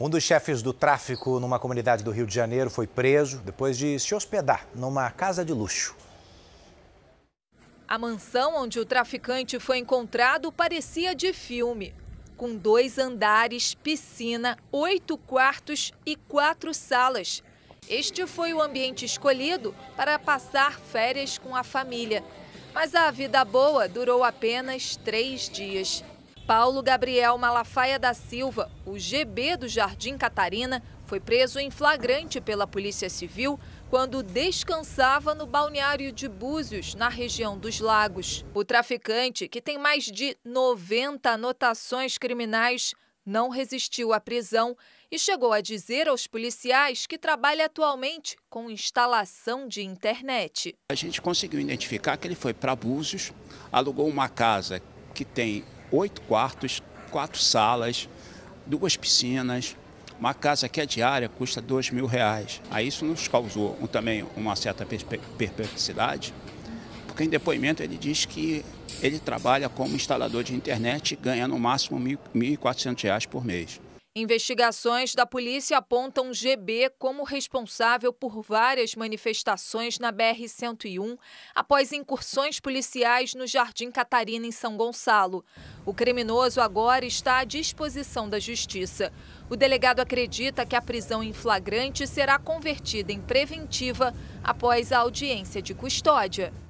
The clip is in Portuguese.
Um dos chefes do tráfico numa comunidade do Rio de Janeiro foi preso depois de se hospedar numa casa de luxo. A mansão onde o traficante foi encontrado parecia de filme. Com dois andares, piscina, oito quartos e quatro salas. Este foi o ambiente escolhido para passar férias com a família. Mas a vida boa durou apenas três dias. Paulo Gabriel Malafaia da Silva, o GB do Jardim Catarina, foi preso em flagrante pela Polícia Civil quando descansava no balneário de Búzios, na região dos Lagos. O traficante, que tem mais de 90 anotações criminais, não resistiu à prisão e chegou a dizer aos policiais que trabalha atualmente com instalação de internet. A gente conseguiu identificar que ele foi para Búzios, alugou uma casa que tem oito quartos, quatro salas, duas piscinas. Uma casa que é diária custa dois mil reais. Aí isso nos causou também uma certa perplexidade, porque em depoimento ele diz que ele trabalha como instalador de internet e ganha no máximo R$ 1.400 por mês. Investigações da polícia apontam GB como responsável por várias manifestações na BR-101 após incursões policiais no Jardim Catarina, em São Gonçalo. O criminoso agora está à disposição da justiça. O delegado acredita que a prisão em flagrante será convertida em preventiva após a audiência de custódia.